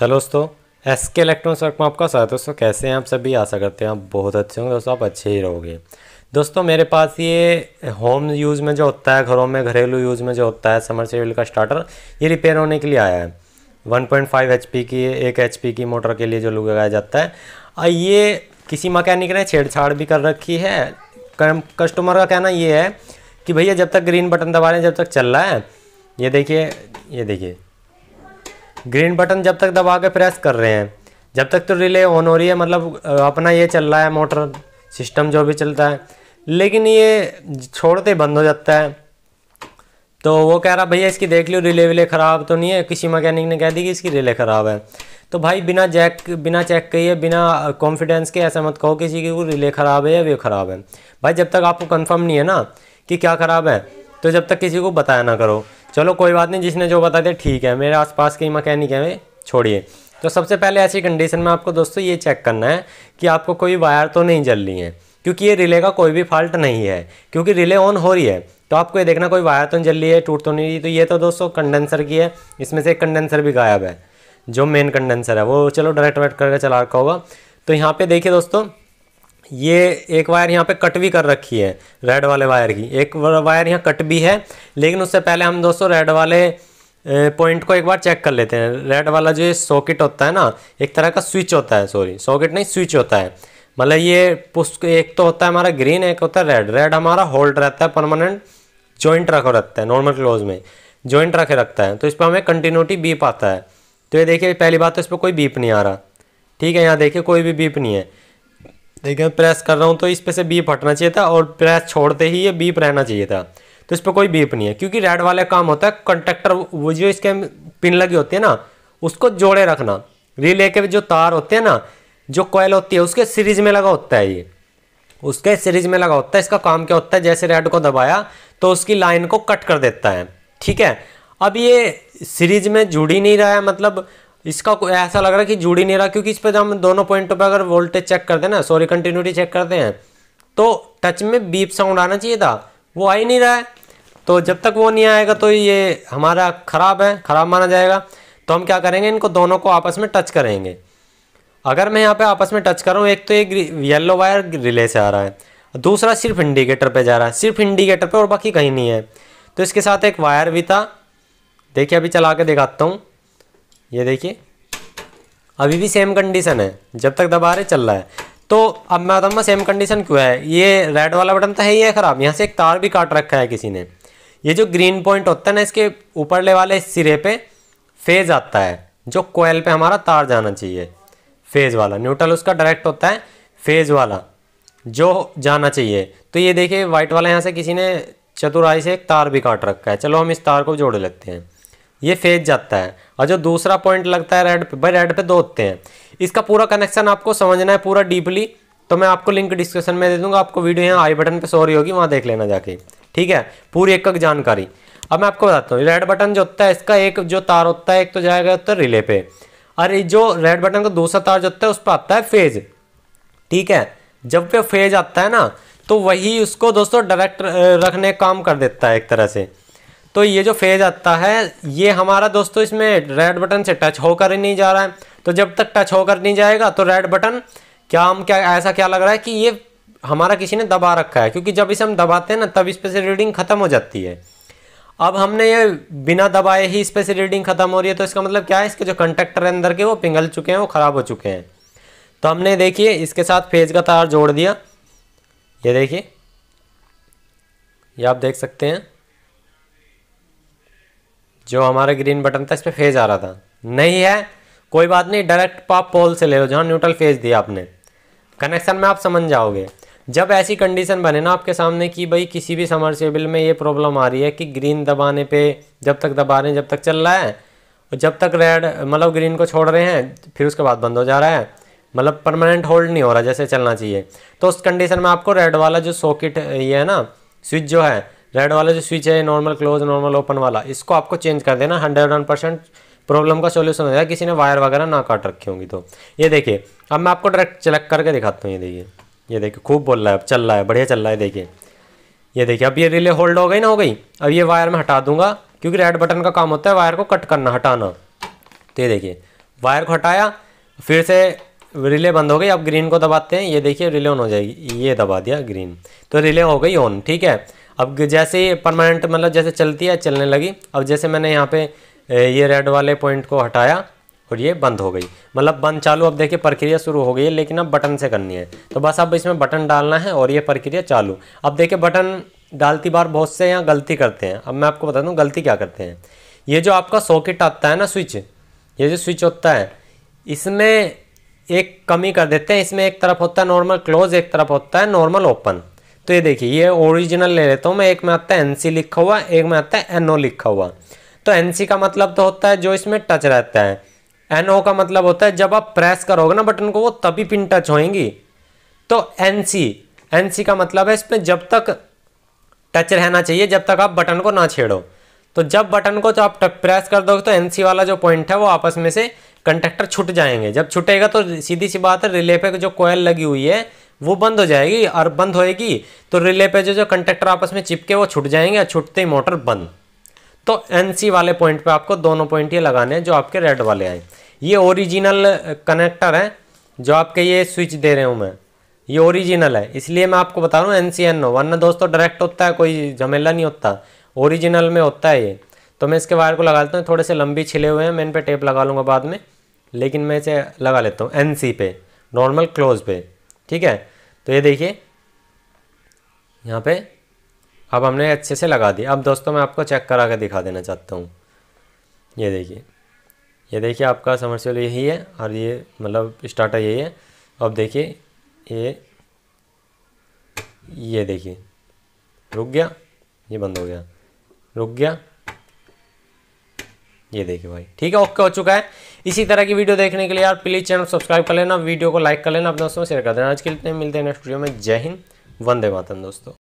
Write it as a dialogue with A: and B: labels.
A: hello दोस्तों S के electronics work में आपका स्वागत है दोस्तों कैसे हैं आप सभी आशा करते हैं आप बहुत अच्छे होंगे दोस्तों आप अच्छे ही रहोगे दोस्तों मेरे पास ये होम यूज़ में जो होता है घरों में घरेलू यूज़ में जो होता है समर सेविल का स्टार्टर ये रिपेयर होने के लिए आया है 1.5 पॉइंट की एक एच की मोटर के लिए जो लगाया जाता है और ये किसी मकैनिक ने छेड़छाड़ भी कर रखी है कस्टमर का कहना ये है कि भैया जब तक ग्रीन बटन दबा रहे हैं जब तक चल रहा है ये देखिए ये देखिए ग्रीन बटन जब तक दबा के प्रेस कर रहे हैं जब तक तो रिले ऑन हो रही है मतलब अपना ये चल रहा है मोटर सिस्टम जो भी चलता है लेकिन ये छोड़ते बंद हो जाता है तो वो कह रहा भैया इसकी देख लियो रिले विले ख़राब तो नहीं है किसी मैकेनिक ने कह दी कि इसकी रिले ख़राब है तो भाई बिना जैक बिना चेक किए बिना कॉन्फिडेंस के ऐसा मत कहो किसी की वो रिले ख़राब है या वे ख़राब है भाई जब तक आपको कंफर्म नहीं है ना कि क्या ख़राब है तो जब तक किसी को बताया ना करो चलो कोई बात नहीं जिसने जो बता दिया ठीक है मेरे आसपास के मकैनिक है छोड़िए तो सबसे पहले ऐसी कंडीशन में आपको दोस्तों ये चेक करना है कि आपको कोई वायर तो नहीं जल रही है क्योंकि ये रिले का कोई भी फॉल्ट नहीं है क्योंकि रिले ऑन हो रही है तो आपको ये देखना कोई वायर तो नहीं जल रही है टूट तो नहीं रही तो ये तो दोस्तों कंडेंसर की है इसमें से एक कंडेंसर भी गायब है जो मेन कंडेंसर है वो चलो डायरेक्ट वायरेक्ट करके चला रखा होगा तो यहाँ पर देखिए दोस्तों ये एक वायर यहाँ पे कट भी कर रखी है रेड वाले वायर की एक वायर यहाँ कट भी है लेकिन उससे पहले हम दोस्तों रेड वाले पॉइंट को एक बार चेक कर लेते हैं रेड वाला जो सॉकेट होता है ना एक तरह का स्विच होता है सॉरी सॉकेट नहीं स्विच होता है मतलब ये पुष्क एक तो होता है हमारा ग्रीन एक होता है रेड रेड हमारा होल्ड रहता है परमानेंट जॉइंट रखो रखता है नॉर्मल क्लोज में जॉइंट रखे रखता है तो इस पर हमें कंटिन्यूटी बीप आता है तो ये देखिए पहली बात तो इस पर कोई बीप नहीं आ रहा ठीक है यहाँ देखिए कोई भी बीप नहीं है देखिए प्रेस कर रहा हूँ तो इस पर से बीप हटना चाहिए था और प्रेस छोड़ते ही ये बीप रहना चाहिए था तो इस पर कोई बीप नहीं है क्योंकि रेड वाले काम होता है कंटेक्टर वो जो इसके पिन लगी होती है ना उसको जोड़े रखना रिले के जो तार होते हैं ना जो कोयल होती है उसके सीरीज में लगा होता है ये उसके सीरीज में लगा होता है इसका काम क्या होता है जैसे रेड को दबाया तो उसकी लाइन को कट कर देता है ठीक है अब ये सीरीज में जुड़ी नहीं रहा है मतलब इसका ऐसा लग रहा है कि जुड़ ही नहीं रहा क्योंकि इस पर तो हम दोनों पॉइंटों पर अगर वोल्टेज चेक करते हैं ना सॉरी कंटिन्यूटी चेक करते हैं तो टच में बीप साउंड आना चाहिए था वो आ ही नहीं रहा है तो जब तक वो नहीं आएगा तो ये हमारा ख़राब है ख़राब माना जाएगा तो हम क्या करेंगे इनको दोनों को आपस में टच करेंगे अगर मैं यहाँ पे आपस में टच करूँ एक तो एक येलो वायर रिले से आ रहा है दूसरा सिर्फ इंडिकेटर पे जा रहा है सिर्फ इंडिकेटर पे और बाकी कहीं नहीं है तो इसके साथ एक वायर भी था देखिए अभी चला के दिखाता हूँ ये देखिए अभी भी सेम कंडीशन है जब तक दबा रहे चल रहा है तो अब मैं बताऊँगा सेम कंडीशन क्यों है ये रेड वाला बटन तो है ही है ख़राब यहाँ से एक तार भी काट रखा है किसी ने ये जो ग्रीन पॉइंट होता है ना इसके ऊपरले वाले सिरे पे फेज आता है जो कोयल पे हमारा तार जाना चाहिए फेज वाला न्यूट्रल उसका डायरेक्ट होता है फेज वाला जो जाना चाहिए तो ये देखिए वाइट वाला यहाँ से किसी ने चतुराई से एक तार भी काट रखा है चलो हम इस तार को जोड़ लेते हैं ये फेज जाता है और जो दूसरा पॉइंट लगता है रेड पे भाई रेड पे दो होते हैं इसका पूरा कनेक्शन आपको समझना है पूरा डीपली तो मैं आपको लिंक डिस्क्रिप्शन में दे दूंगा आपको वीडियो यहाँ आई बटन पे सो रही होगी वहाँ देख लेना जाके ठीक है पूरी एक एक जानकारी अब मैं आपको बताता हूँ रेड बटन जो होता है इसका एक जो तार होता है एक तो जाएगा होता है रिले पे और जो रेड बटन का दूसरा तार जो होता है उस पर आता है फेज ठीक है जब पे फेज आता है ना तो वही उसको दोस्तों डायरेक्ट रखने काम कर देता है एक तरह से तो ये जो फेज आता है ये हमारा दोस्तों इसमें रेड बटन से टच होकर ही नहीं जा रहा है तो जब तक टच होकर नहीं जाएगा तो रेड बटन क्या हम क्या ऐसा क्या लग रहा है कि ये हमारा किसी ने दबा रखा है क्योंकि जब इसे हम दबाते हैं ना तब इस पर से रीडिंग ख़त्म हो जाती है अब हमने ये बिना दबाए ही इस पर से रीडिंग ख़त्म हो रही है तो इसका मतलब क्या है इसके जो है अंदर के वो पिघल चुके हैं वो ख़राब हो चुके हैं तो हमने देखिए इसके साथ फेज का तार जोड़ दिया ये देखिए ये आप देख सकते हैं जो हमारा ग्रीन बटन था इस पर फेज आ रहा था नहीं है कोई बात नहीं डायरेक्ट पाप पोल से ले लो जहाँ न्यूट्रल फेज दिया आपने कनेक्शन में आप समझ जाओगे जब ऐसी कंडीशन बने ना आपके सामने कि भाई किसी भी समरसेबल में ये प्रॉब्लम आ रही है कि ग्रीन दबाने पे जब तक दबा रहे हैं जब तक चल रहा है और जब तक रेड मतलब ग्रीन को छोड़ रहे हैं फिर उसके बाद बंद हो जा रहा है मतलब परमानेंट होल्ड नहीं हो रहा जैसे चलना चाहिए तो उस कंडीशन में आपको रेड वाला जो सॉकेट ये है ना स्विच जो है रेड वाला जो स्विच है नॉर्मल क्लोज नॉर्मल ओपन वाला इसको आपको चेंज कर देना हंड्रेड वन परसेंट प्रॉब्लम का सोल्यूशन हो जाएगा किसी ने वायर वगैरह ना काट रखी होंगी तो ये देखिए अब मैं आपको डायरेक्ट चलक करके दिखाता हूँ ये देखिए ये देखिए खूब बोल रहा है अब चल रहा है बढ़िया चल रहा है देखिए ये देखिए अब ये रिले होल्ड हो गई ना हो गई अब ये वायर मैं हटा दूंगा क्योंकि रेड बटन का काम होता है वायर को कट करना हटाना तो ये देखिए वायर को हटाया फिर से रिले बंद हो गई अब ग्रीन को दबाते हैं ये देखिए रिले ऑन हो जाएगी ये दबा दिया ग्रीन तो रिले हो गई ऑन ठीक है अब जैसे ही परमानेंट मतलब जैसे चलती है चलने लगी अब जैसे मैंने यहाँ पे ये रेड वाले पॉइंट को हटाया और ये बंद हो गई मतलब बंद चालू अब देखिए प्रक्रिया शुरू हो गई है लेकिन अब बटन से करनी है तो बस अब इसमें बटन डालना है और ये प्रक्रिया चालू अब देखिए बटन डालती बार बहुत से यहाँ गलती करते हैं अब मैं आपको बता दूँ गलती क्या करते हैं ये जो आपका सॉकेट आता है ना स्विच ये जो स्विच होता है इसमें एक कमी कर देते हैं इसमें एक तरफ होता है नॉर्मल क्लोज एक तरफ होता है नॉर्मल ओपन तो ये देखिए ये ओरिजिनल ले लेता हूँ मैं एक में आता है एनसी लिखा हुआ एक में आता है एनओ लिखा हुआ तो एनसी का मतलब तो होता है जो इसमें टच रहता है एनओ का मतलब होता है जब आप प्रेस करोगे ना बटन को वो तभी पिन टच होएंगी तो एनसी एनसी का मतलब है इसमें जब तक टच रहना चाहिए जब तक आप बटन को ना छेड़ो तो जब बटन को तो आप प्रेस कर दोगे तो एनसी वाला जो पॉइंट है वो आपस में से कंटेक्टर छूट जाएंगे जब छूटेगा तो सीधी सी बात है रिले पे जो कोयल लगी हुई है वो बंद हो जाएगी और बंद होएगी तो रिले पे जो जो कंटेक्टर आपस में चिपके वो छूट जाएंगे और छूटते ही मोटर बंद तो एन वाले पॉइंट पे आपको दोनों पॉइंट ये लगाने हैं जो आपके रेड वाले आए ये ओरिजिनल कनेक्टर है जो आपके ये स्विच दे रहे हूँ मैं ये ओरिजिनल है इसलिए मैं आपको बता रहा हूँ एन सी एन ओ वरना दोस्तों डायरेक्ट होता है कोई झमेला नहीं होता ओरिजिनल में होता है ये तो मैं इसके वायर को लगा लेता हूँ थोड़े से लंबी छिले हुए हैं मैं इन पर टेप लगा लूँगा बाद में लेकिन मैं इसे लगा लेता हूँ एन सी पे नॉर्मल क्लोज पे ठीक है तो ये देखिए यहाँ पे अब हमने अच्छे से लगा दिया अब दोस्तों मैं आपको चेक करा के दिखा देना चाहता हूँ ये देखिए ये देखिए आपका समर्सियल यही है और ये मतलब स्टार्टर यही है अब देखिए ये ये देखिए रुक गया ये बंद हो गया रुक गया ये देखिए भाई ठीक है ओके हो चुका है इसी तरह की वीडियो देखने के लिए यार प्लीज़ चैनल सब्सक्राइब कर लेना वीडियो को लाइक कर लेना अपने दोस्तों शेयर कर देना आज के लिए मिलते हैं नेक्स्ट वीडियो में जय हिंद वंदे मातम दोस्तों